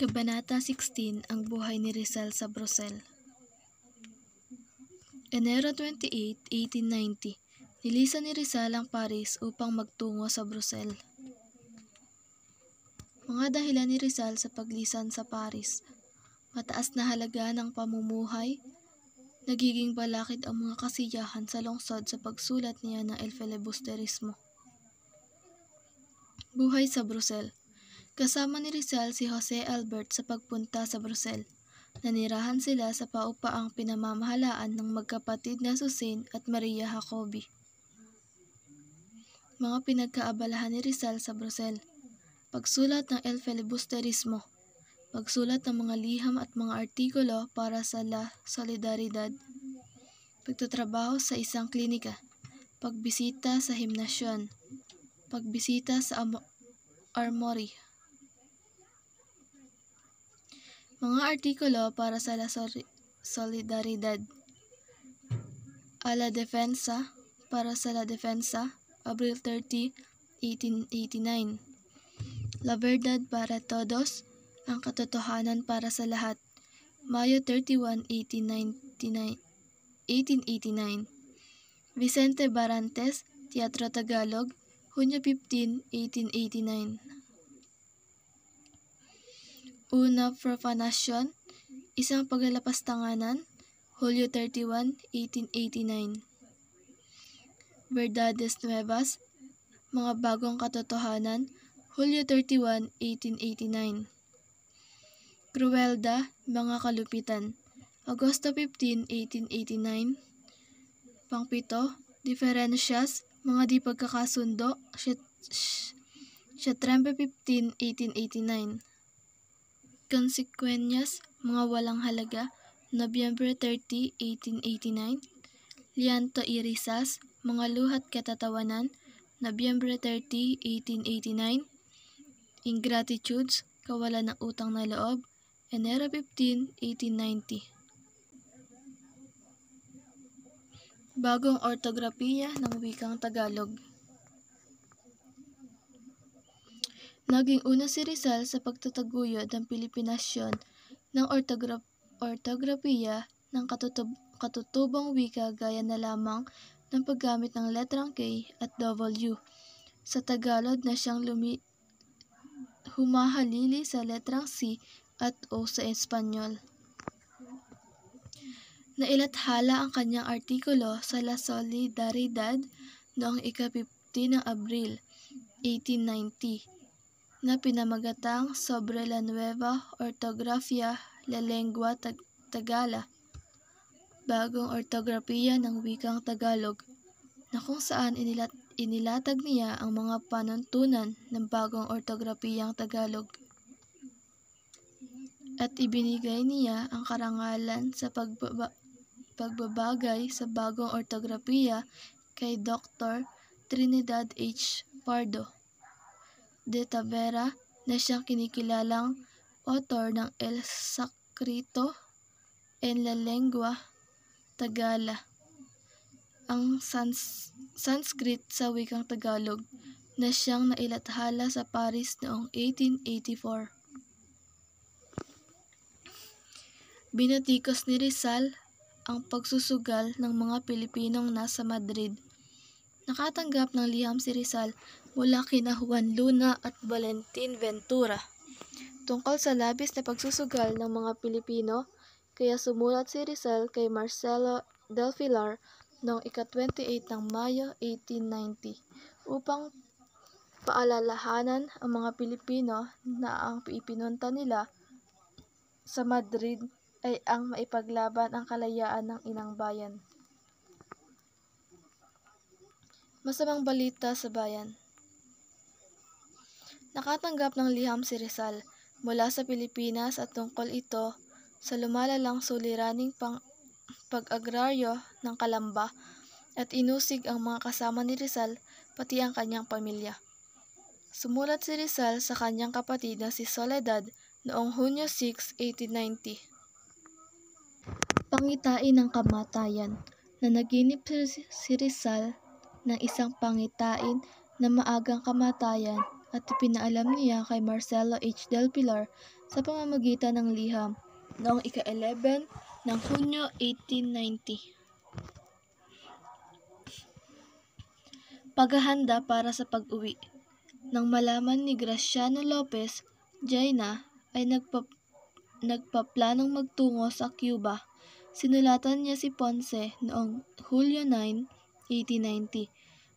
Kabanata 16 Ang buhay ni Rizal sa Brusel Enero 28, 1890 Nilisan ni Rizal ang Paris upang magtungo sa Brusel. Mga dahilan ni Rizal sa paglisan sa Paris Mataas na halaga ng pamumuhay Nagiging balakid ang mga kasiyahan sa lungsod sa pagsulat niya ng El Filibusterismo. Buhay sa Brussels Kasama ni Rizal si Jose Albert sa pagpunta sa Brussels. Nanirahan sila sa paupaang pinamamahalaan ng magkapatid na Susin at Maria Jacobi. Mga pinagkaabalahan ni Rizal sa Brussels. Pagsulat ng El Filibusterismo. Pagsulat ng mga liham at mga artikulo para sa La Solidaridad. Pagtatrabaho sa isang klinika. Pagbisita sa himnasyon. Pagbisita sa Armory. Mga artikulo para sa la solidaridad. A la defensa, para sa la defensa, April 30, 1889. La verdad para todos, ang katotohanan para sa lahat, Mayo 31, 1899. 1889. Vicente Barantes, Teatro Tagalog, Hunyo 15, 1889. Una, profanation, isang paglalapastanganan, Hulyo 31, 1889. Verdades Nuevas, mga bagong katotohanan, Hulyo 31, 1889. Cruelda, mga kalupitan, Agosto 15, 1889. Pangpito, Diferencias, mga di pagkakasundo, Setyembre 15, 1889. Konsekwenyas, mga walang halaga, November 30, 1889. Lianto Irisas, mga luhat katatawanan, November 30, 1889. Ingratitudes, kawalan ng utang na loob, Enero 15, 1890. Bagong ortografiya ng wikang Tagalog. Naging una si Rizal sa pagtataguyod ng Pilipinasyon ng ortograf ortografiya ng katutub katutubong wika gaya na lamang ng paggamit ng letrang K at W. Sa Tagalog na siyang lumi humahalili sa letrang C at O sa Espanyol. Nailathala ang kanyang artikulo sa La Solidaridad noong ika-15 ng Abril, 1890 na pinamagatang Sobre la Nueva Ortografía la Lengua Tag Tagala, bagong ortografiya ng wikang Tagalog, na kung saan inilat inilatag niya ang mga panuntunan ng bagong ortografiyang Tagalog. At ibinigay niya ang karangalan sa pagbaba pagbabagay sa bagong ortografiya kay Dr. Trinidad H. Pardo de Tavera na siyang kinikilalang author ng El Sacrito en la Lengua Tagala, ang sans Sanskrit sa wikang Tagalog na siyang nailathala sa Paris noong 1884. Binatikos ni Rizal ang pagsusugal ng mga Pilipinong nasa Madrid nakatanggap ng liham si Rizal mula kina Juan Luna at Valentin Ventura tungkol sa labis na pagsusugal ng mga Pilipino, kaya sumulat si Rizal kay Marcelo Del Pilar noong ika-28 ng Mayo 1890 upang paalalahanan ang mga Pilipino na ang ipinunta nila sa Madrid ay ang maipaglaban ang kalayaan ng inang bayan. Masamang balita sa bayan. Nakatanggap ng liham si Rizal mula sa Pilipinas at tungkol ito sa lumalalang suliraning pang pag-agraryo ng Kalamba at inusig ang mga kasama ni Rizal pati ang kanyang pamilya. Sumulat si Rizal sa kanyang kapatid na si Soledad noong Hunyo 6, 1890. Pangitain ng kamatayan na naginip si Rizal ng isang pangitain na maagang kamatayan at ipinaalam niya kay Marcelo H. Del Pilar sa pamamagitan ng liham noong ika-11 ng Hunyo 1890. Paghahanda para sa pag-uwi Nang malaman ni Graciano Lopez, Jaina ay nagpa nagpaplanong magtungo sa Cuba. Sinulatan niya si Ponce noong Hulyo 9, 1890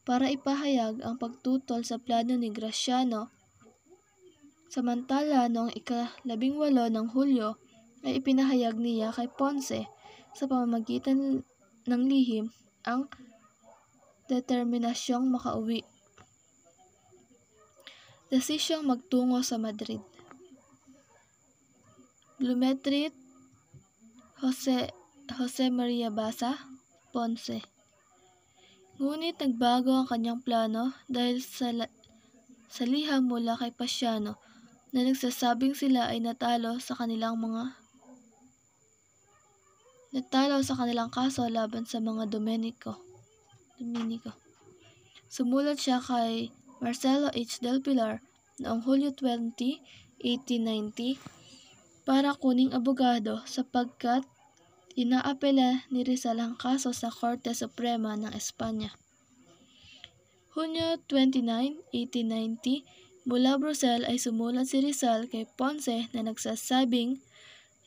para ipahayag ang pagtutol sa plano ni Graciano. Samantala, noong ikalabing walo ng Hulyo ay ipinahayag niya kay Ponce sa pamamagitan ng lihim ang determinasyong makauwi. Desisyong magtungo sa Madrid. Blumetrit Jose, Jose Maria Basa, Ponce Ngunit nagbago ang kanyang plano dahil sa sa liham mula kay Pasiano na nagsasabing sila ay natalo sa kanilang mga natalo sa kanilang kaso laban sa mga Domenico. Domenico. Sumulat siya kay Marcelo H. Del Pilar noong Hulyo 20, 1890 para kuning abogado sapagkat Inaapela ni Rizal ang kaso sa Korte Suprema ng Espanya. Hunyo 29, 1890, mula Brussels ay sumulat si Rizal kay Ponce na nagsasabing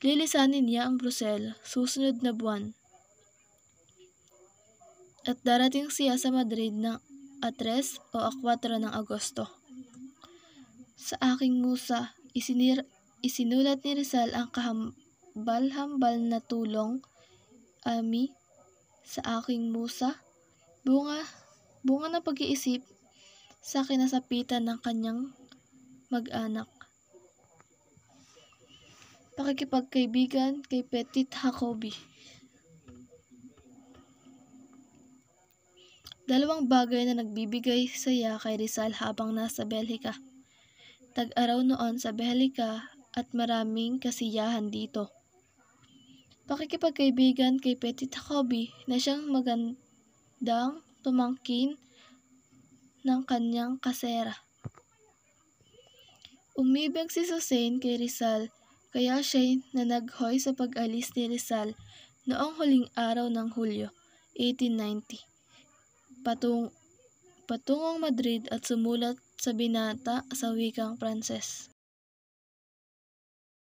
lilisanin niya ang Brussels susunod na buwan. At darating siya sa Madrid ng atres o akwatro ng Agosto. Sa aking musa, isinir, isinulat ni Rizal ang kaham, balhambal na tulong ami sa aking musa, bunga, bunga na pag-iisip sa kinasapitan ng kanyang mag-anak. Pakikipagkaibigan kay Petit Jacobi. Dalawang bagay na nagbibigay saya kay Rizal habang nasa Belhika. Tag-araw noon sa Belhika at maraming kasiyahan dito pakikipagkaibigan kay Petit Jacobi na siyang magandang tumangkin ng kanyang kasera. Umibig si Susain kay Rizal kaya siya nanaghoy sa pag-alis ni Rizal noong huling araw ng Hulyo, 1890, patung patungong Madrid at sumulat sa binata sa wikang Pranses.